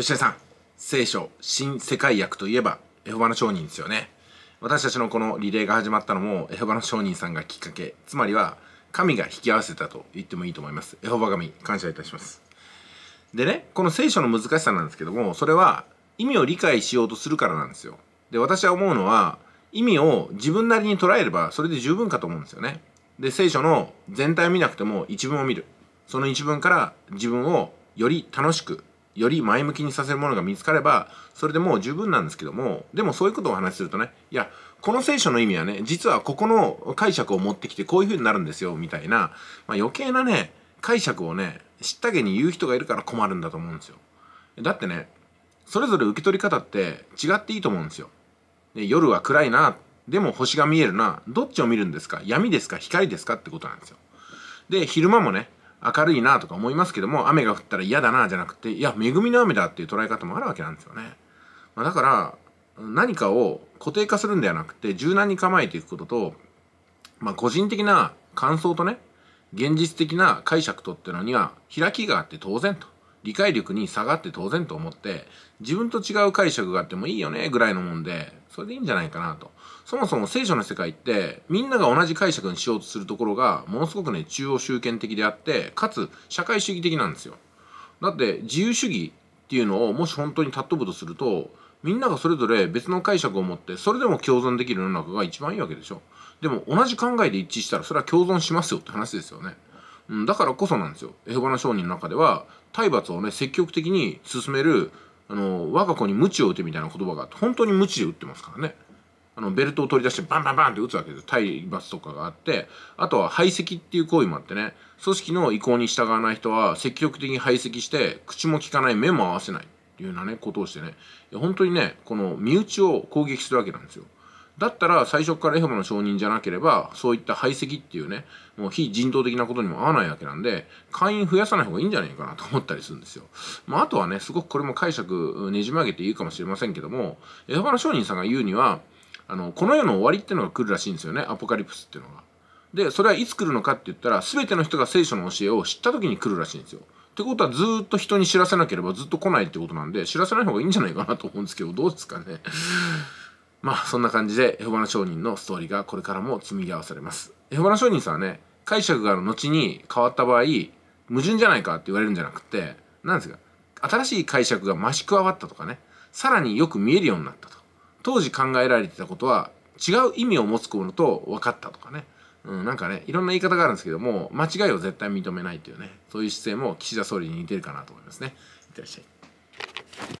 吉田さん、聖書、新世界役といえば、エホバの商人ですよね。私たちのこのリレーが始まったのも、エホバの商人さんがきっかけ、つまりは、神が引き合わせたと言ってもいいと思います。エホバ神、感謝いたします。でね、この聖書の難しさなんですけども、それは意味を理解しようとするからなんですよ。で、私は思うのは、意味を自分なりに捉えれば、それで十分かと思うんですよね。で、聖書の全体を見なくても一文を見る。その一文から自分をより楽しく、より前向きにさせるものが見つかればそれでもう十分なんですけどもでもそういうことをお話しするとねいやこの聖書の意味はね実はここの解釈を持ってきてこういう風になるんですよみたいな、まあ、余計なね解釈をね知ったげに言う人がいるから困るんだと思うんですよだってねそれぞれ受け取り方って違っていいと思うんですよで夜は暗いなでも星が見えるなどっちを見るんですか闇ですか光ですかってことなんですよで昼間もね明るいなとか思いますけども雨が降ったら嫌だなじゃなくていや恵みの雨だっていう捉え方もあるわけなんですよね、まあ、だから何かを固定化するんではなくて柔軟に構えていくことと、まあ、個人的な感想とね現実的な解釈とってのには開きがあって当然と理解力に下がって当然と思って、自分と違う解釈があってもいいよね、ぐらいのもんで、それでいいんじゃないかなと。そもそも聖書の世界って、みんなが同じ解釈にしようとするところが、ものすごくね、中央集権的であって、かつ、社会主義的なんですよ。だって、自由主義っていうのを、もし本当に尊ぶとすると、みんながそれぞれ別の解釈を持って、それでも共存できる世の中が一番いいわけでしょ。でも、同じ考えで一致したら、それは共存しますよって話ですよね。うん、だからこそなんですよエホバの商人の中では体罰をね積極的に進めるあの我が子に鞭を打てみたいな言葉があって本当に鞭で打ってますからねあのベルトを取り出してバンバンバンって打つわけです体罰とかがあってあとは排斥っていう行為もあってね組織の意向に従わない人は積極的に排斥して口も利かない目も合わせないっていうようなねことをしてね本当にねこの身内を攻撃するわけなんですよだったら最初からエホバの証人じゃなければ、そういった排斥っていうね、もう非人道的なことにも合わないわけなんで、会員増やさない方がいいんじゃないかなと思ったりするんですよ。まあ、あとはね、すごくこれも解釈ねじ曲げて言うかもしれませんけども、エホバの証人さんが言うには、あの、この世の終わりっていうのが来るらしいんですよね、アポカリプスっていうのが。で、それはいつ来るのかって言ったら、全ての人が聖書の教えを知った時に来るらしいんですよ。ってことはずっと人に知らせなければずっと来ないってことなんで、知らせない方がいいんじゃないかなと思うんですけど、どうですかね。まあそんな感じでエホバの商人のストーリーがこれからも紡ぎ合わされます。エホバの商人さんはね、解釈が後に変わった場合、矛盾じゃないかって言われるんじゃなくて、なんですか、新しい解釈が増し加わったとかね、さらによく見えるようになったと。当時考えられてたことは違う意味を持つものと分かったとかね。うん、なんかね、いろんな言い方があるんですけども、間違いを絶対認めないというね、そういう姿勢も岸田総理に似てるかなと思いますね。いってらっしゃい。